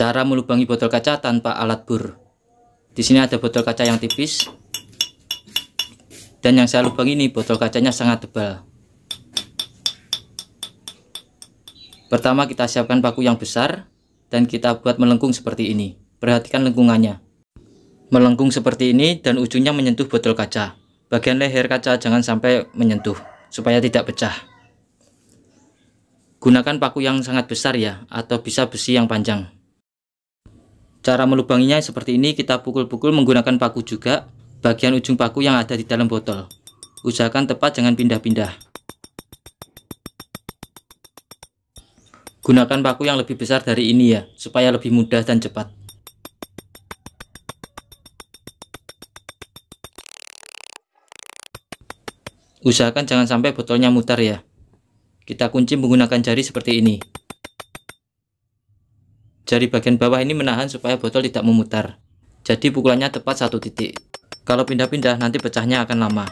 Cara melubangi botol kaca tanpa alat bur. Di sini ada botol kaca yang tipis. Dan yang saya lubangi ini botol kacanya sangat tebal. Pertama kita siapkan paku yang besar dan kita buat melengkung seperti ini. Perhatikan lengkungannya. Melengkung seperti ini dan ujungnya menyentuh botol kaca. Bagian leher kaca jangan sampai menyentuh supaya tidak pecah gunakan paku yang sangat besar ya atau bisa besi yang panjang Cara melubanginya seperti ini, kita pukul-pukul menggunakan paku juga, bagian ujung paku yang ada di dalam botol. Usahakan tepat, jangan pindah-pindah. Gunakan paku yang lebih besar dari ini ya, supaya lebih mudah dan cepat. Usahakan jangan sampai botolnya mutar ya. Kita kunci menggunakan jari seperti ini. Jari bagian bawah ini menahan supaya botol tidak memutar. Jadi pukulannya tepat satu titik. Kalau pindah-pindah nanti pecahnya akan lama.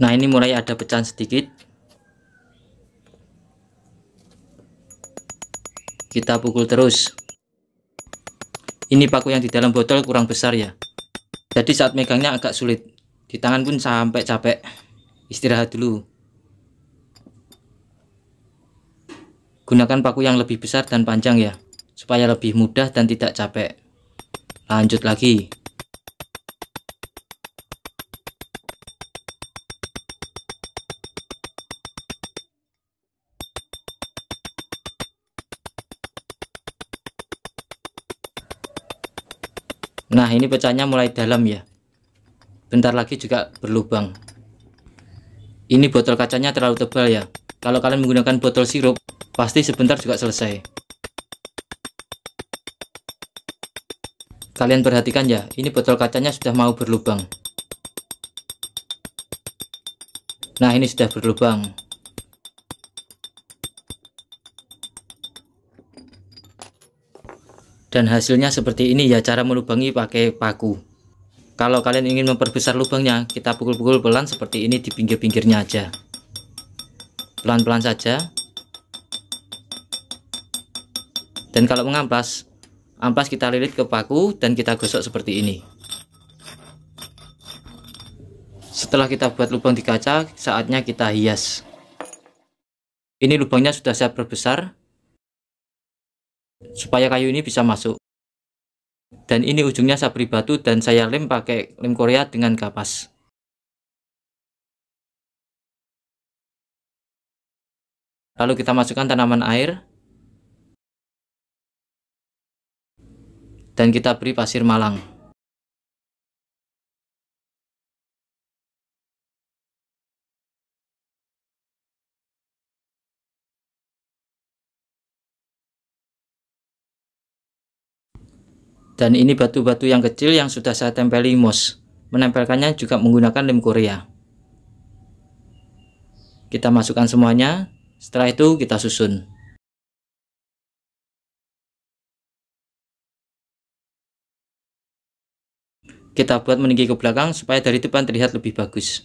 Nah ini mulai ada pecahan sedikit Kita pukul terus ini paku yang di dalam botol kurang besar ya. Jadi saat megangnya agak sulit. Di tangan pun sampai capek. Istirahat dulu. Gunakan paku yang lebih besar dan panjang ya. Supaya lebih mudah dan tidak capek. Lanjut lagi. Nah ini pecahnya mulai dalam ya Bentar lagi juga berlubang Ini botol kacanya terlalu tebal ya Kalau kalian menggunakan botol sirup Pasti sebentar juga selesai Kalian perhatikan ya Ini botol kacanya sudah mau berlubang Nah ini sudah berlubang dan hasilnya seperti ini ya cara melubangi pakai paku kalau kalian ingin memperbesar lubangnya kita pukul-pukul pelan seperti ini di pinggir-pinggirnya aja pelan-pelan saja dan kalau mengamplas amplas kita lilit ke paku dan kita gosok seperti ini setelah kita buat lubang di kaca saatnya kita hias ini lubangnya sudah saya perbesar supaya kayu ini bisa masuk. Dan ini ujungnya saya beri batu dan saya lem pakai lem korea dengan kapas. Lalu kita masukkan tanaman air. Dan kita beri pasir malang. Dan ini batu-batu yang kecil yang sudah saya tempeli mos Menempelkannya juga menggunakan lem korea. Kita masukkan semuanya. Setelah itu kita susun. Kita buat meninggi ke belakang supaya dari depan terlihat lebih bagus.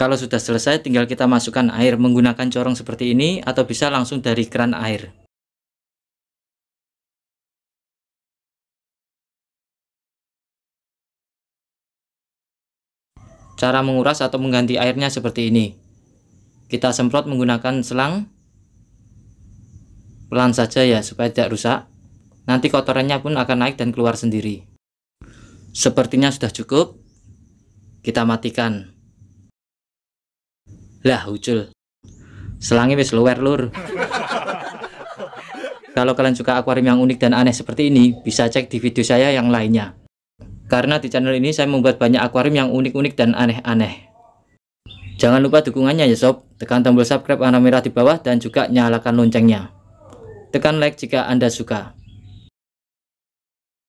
Kalau sudah selesai tinggal kita masukkan air menggunakan corong seperti ini atau bisa langsung dari keran air. Cara menguras atau mengganti airnya seperti ini. Kita semprot menggunakan selang pelan saja ya supaya tidak rusak. Nanti kotorannya pun akan naik dan keluar sendiri. Sepertinya sudah cukup. Kita matikan. Lah, ucul. Selangnya wis luwer lur. Kalau kalian suka akuarium yang unik dan aneh seperti ini, bisa cek di video saya yang lainnya karena di channel ini saya membuat banyak akuarium yang unik-unik dan aneh-aneh. Jangan lupa dukungannya ya sob, tekan tombol subscribe warna merah di bawah dan juga nyalakan loncengnya. Tekan like jika Anda suka.